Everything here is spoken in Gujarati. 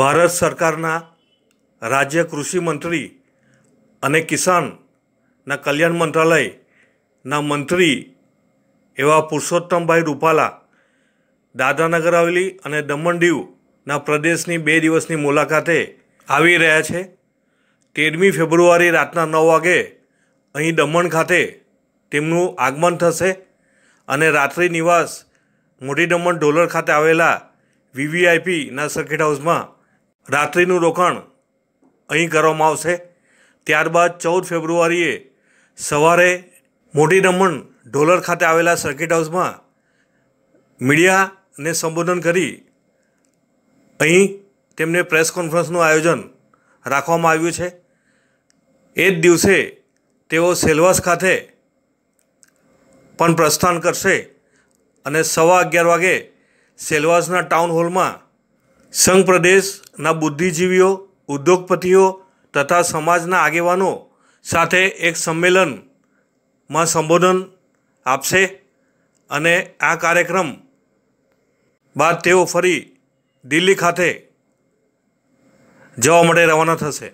ભારત સરકારના રાજ્ય કૃષિ મંત્રી અને કિસાનના કલ્યાણ મંત્રાલયના મંત્રી એવા પુરુષોત્તમભાઈ રૂપાલા દાદાનગર આવેલી અને દમણ દીવના પ્રદેશની બે દિવસની મુલાકાતે આવી રહ્યા છે તેરમી ફેબ્રુઆરી રાતના નવ વાગે અહીં દમણ ખાતે તેમનું આગમન થશે અને રાત્રિ નિવાસ મોટી દમણ ઢોલર ખાતે આવેલા વીવીઆઈપીના સર્કિટ હાઉસમાં રાત્રિનું રોકાણ અહીં કરવામાં આવશે ત્યારબાદ ચૌદ ફેબ્રુઆરીએ સવારે મોટી દમણ ઢોલર ખાતે આવેલા સર્કિટ હાઉસમાં મીડિયાને સંબોધન કરી અહીં તેમને પ્રેસ કોન્ફરન્સનું આયોજન રાખવામાં આવ્યું છે એ જ દિવસે તેઓ સેલવાસ ખાતે પણ પ્રસ્થાન કરશે અને સવા અગિયાર વાગે સેલવાસના ટાઉન હોલમાં સંઘ પ્રદેશના બુદ્ધિજીવીઓ ઉદ્યોગપતિઓ તથા સમાજના આગેવાનો સાથે એક સંમેલનમાં સંબોધન આપશે અને આ કાર્યક્રમ બાદ તેઓ ફરી દિલ્હી ખાતે જવા માટે રવાના થશે